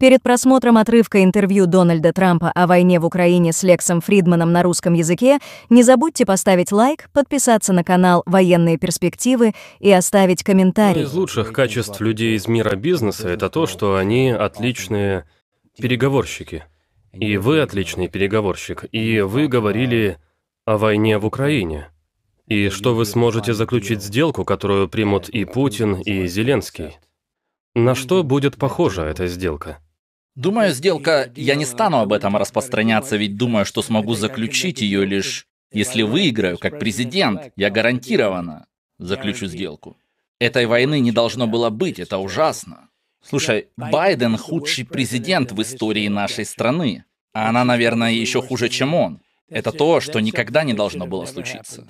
Перед просмотром отрывка интервью Дональда Трампа о войне в Украине с Лексом Фридманом на русском языке не забудьте поставить лайк, подписаться на канал «Военные перспективы» и оставить комментарий. из лучших качеств людей из мира бизнеса — это то, что они отличные переговорщики. И вы отличный переговорщик, и вы говорили о войне в Украине. И что вы сможете заключить сделку, которую примут и Путин, и Зеленский? На что будет похожа эта сделка? Думаю, сделка, я не стану об этом распространяться, ведь думаю, что смогу заключить ее лишь, если выиграю, как президент, я гарантированно заключу сделку. Этой войны не должно было быть, это ужасно. Слушай, Байден худший президент в истории нашей страны. А она, наверное, еще хуже, чем он. Это то, что никогда не должно было случиться.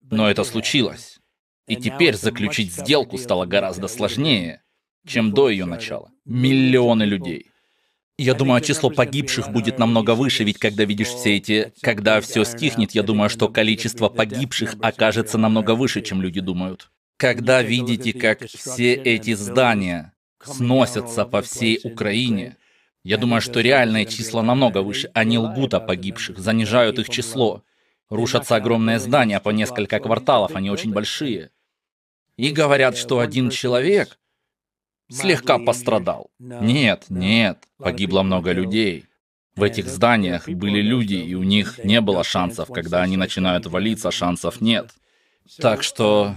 Но это случилось. И теперь заключить сделку стало гораздо сложнее чем до ее начала. Миллионы людей. Я думаю, число погибших будет намного выше, ведь когда видишь все эти... Когда все стихнет, я думаю, что количество погибших окажется намного выше, чем люди думают. Когда видите, как все эти здания сносятся по всей Украине, я думаю, что реальные числа намного выше. Они лгут о погибших, занижают их число. Рушатся огромные здания по несколько кварталов, они очень большие. И говорят, что один человек слегка пострадал. Нет, нет, погибло много людей. В э, этих зданиях были люди, и у них не было шансов. Когда они начинают валиться, шансов нет. Так что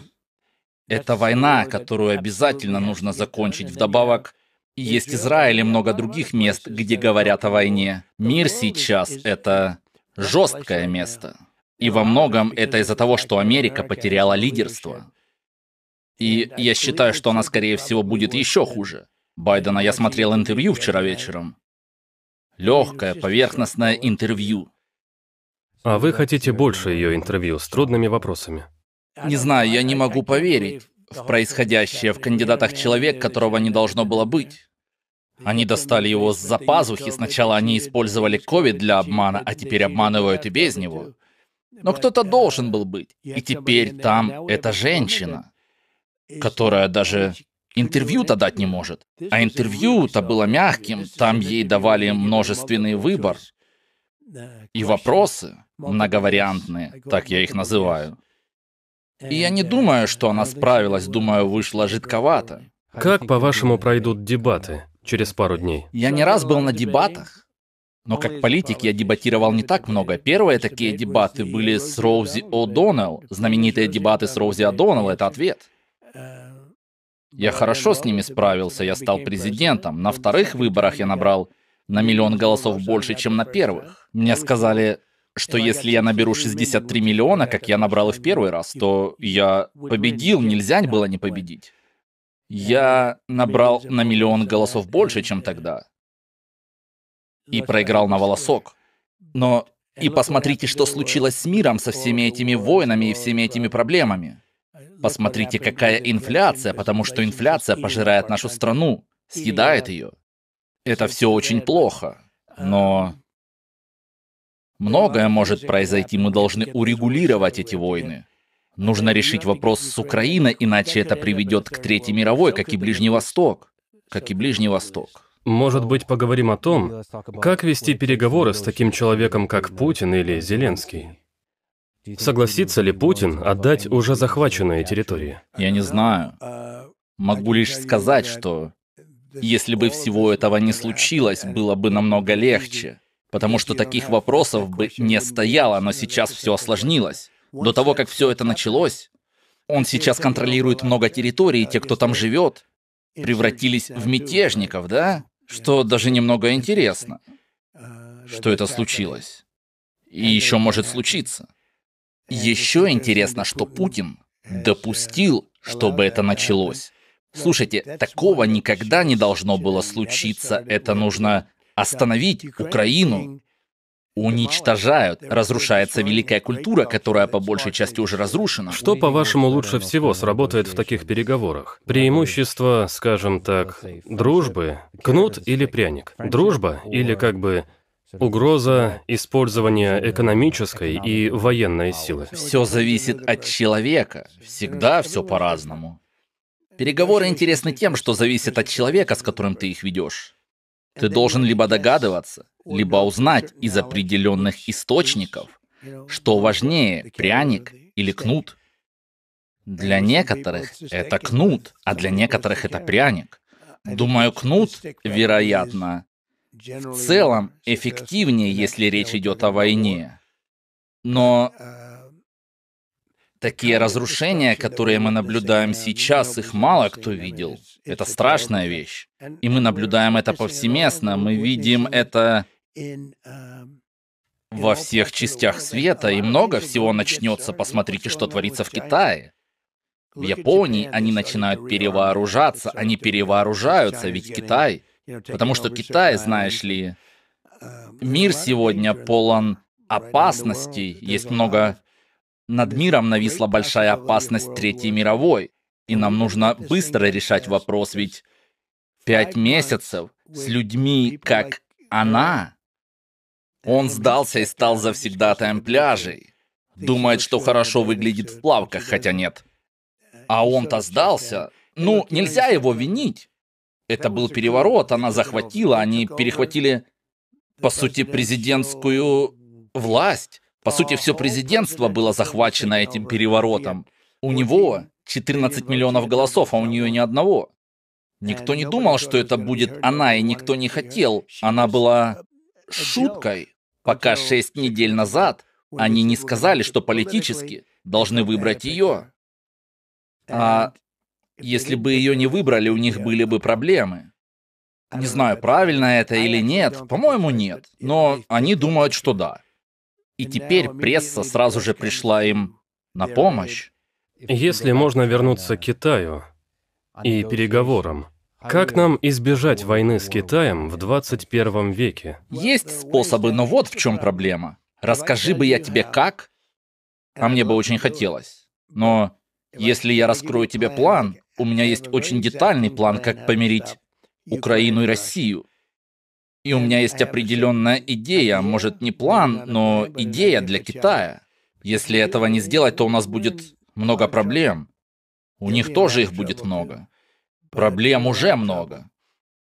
это война, которую обязательно нужно закончить. Вдобавок, есть Израиль и много других мест, где говорят о войне. Мир сейчас — это жесткое место. И во многом это из-за того, что Америка потеряла лидерство. И я считаю, что она, скорее всего, будет еще хуже. Байдена я смотрел интервью вчера вечером. Легкое, поверхностное интервью. А вы хотите больше ее интервью с трудными вопросами? Не знаю, я не могу поверить в происходящее в кандидатах человек, которого не должно было быть. Они достали его с запазухи. сначала они использовали ковид для обмана, а теперь обманывают и без него. Но кто-то э, должен был быть. И теперь там эта женщина которая даже интервью-то дать не может. А интервью-то было мягким, там ей давали множественный выбор и вопросы многовариантные, так я их называю. И я не думаю, что она справилась, думаю, вышла жидковато. Как, по-вашему, пройдут дебаты через пару дней? Я не раз был на дебатах, но как политик я дебатировал не так много. Первые такие дебаты были с Роузи О'Доннелл. Знаменитые дебаты с Роузи О'Доннелл — это ответ. Я хорошо с ними справился, я стал президентом. На вторых выборах я набрал на миллион голосов больше, чем на первых. Мне сказали, что если я наберу 63 миллиона, как я набрал и в первый раз, то я победил, нельзя было не победить. Я набрал на миллион голосов больше, чем тогда. И проиграл на волосок. Но и посмотрите, что случилось с миром, со всеми этими войнами и всеми этими проблемами. Посмотрите, какая инфляция, потому что инфляция пожирает нашу страну, съедает ее. Это все очень плохо, а, но многое может произойти, мы должны урегулировать эти войны. Нужно решить вопрос с Украиной, иначе это приведет к Третьей мировой, как и Ближний Восток. Как и Ближний Восток. Может быть, поговорим о том, как вести переговоры с таким человеком, как Путин или Зеленский? Согласится ли Путин отдать уже захваченные территории? Я не знаю. Могу лишь сказать, что если бы всего этого не случилось, было бы намного легче, потому что таких вопросов бы не стояло, но сейчас все осложнилось. До того, как все это началось, он сейчас контролирует много территорий, и те, кто там живет, превратились в мятежников, да? Что даже немного интересно, что это случилось. И еще может случиться. Еще интересно, что Путин допустил, чтобы это началось. Слушайте, такого никогда не должно было случиться. Это нужно остановить Украину. Уничтожают, разрушается великая культура, которая по большей части уже разрушена. Что, по-вашему, лучше всего сработает в таких переговорах? Преимущество, скажем так, дружбы, кнут или пряник? Дружба или как бы Угроза использования экономической и военной силы. Все зависит от человека. Всегда все по-разному. Переговоры интересны тем, что зависит от человека, с которым ты их ведешь. Ты должен либо догадываться, либо узнать из определенных источников, что важнее, пряник или кнут. Для некоторых это кнут, а для некоторых это пряник. Думаю, кнут, вероятно, в целом uh, эффективнее, если речь идет о войне. Но э, такие разрушения, которые мы наблюдаем сейчас, их мало кто видел. Это страшная вещь. И мы наблюдаем это повсеместно. Мы видим это um, во всех частях света, и много всего начнется. Посмотрите, что творится в Китае. В Японии они начинают перевооружаться, они перевооружаются, ведь Китай — Потому что Китай, знаешь ли, uh, мир сегодня полон опасностей, есть много... Над миром нависла большая опасность Третьей мировой, и нам нужно быстро решать вопрос, ведь пять месяцев с людьми, как она, он сдался и стал завсегдатаем пляжей. Думает, что хорошо выглядит в плавках, хотя нет. Uh, а он-то сдался. Ну, нельзя его винить. Это был переворот, она захватила, они перехватили, по сути, президентскую э, власть. По сути, все президентство было захвачено этим переворотом. У него 14 миллионов голосов, а у нее ни одного. Э, никто не думал, что это будет она, и никто не хотел. Она была э, шуткой, пока шесть недель назад они не сказали, что политически должны выбрать ее. А если бы ее не выбрали, у них были бы проблемы. Не знаю, правильно это или нет, по-моему, нет. Но они думают, что да. И теперь пресса сразу же пришла им на помощь. Если можно вернуться к Китаю и переговорам, как нам избежать войны с Китаем в 21 веке? Есть способы, но вот в чем проблема. Расскажи бы я тебе как, а мне бы очень хотелось. Но если я раскрою тебе план, у меня есть очень детальный план, как помирить Украину и Россию. И у меня есть определенная идея, может не план, но идея для Китая. Если этого не сделать, то у нас будет много проблем. У них тоже их будет много. Проблем уже много.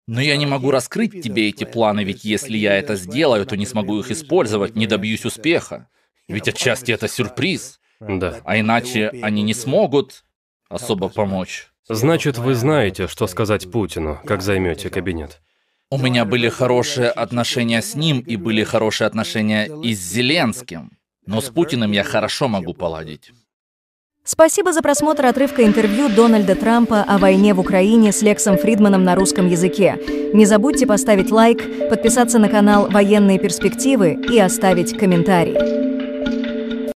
Но я не uh, могу раскрыть тебе эти планы, ведь если я это сделаю, то не смогу их использовать, не добьюсь успеха. Ведь отчасти это сюрприз. Да. А иначе они не смогут особо помочь. Значит, вы знаете, что сказать Путину, как займете кабинет. У меня были хорошие отношения с ним и были хорошие отношения и с Зеленским. Но с Путиным я хорошо могу поладить. Спасибо за просмотр отрывка интервью Дональда Трампа о войне в Украине с Лексом Фридманом на русском языке. Не забудьте поставить лайк, подписаться на канал «Военные перспективы» и оставить комментарий.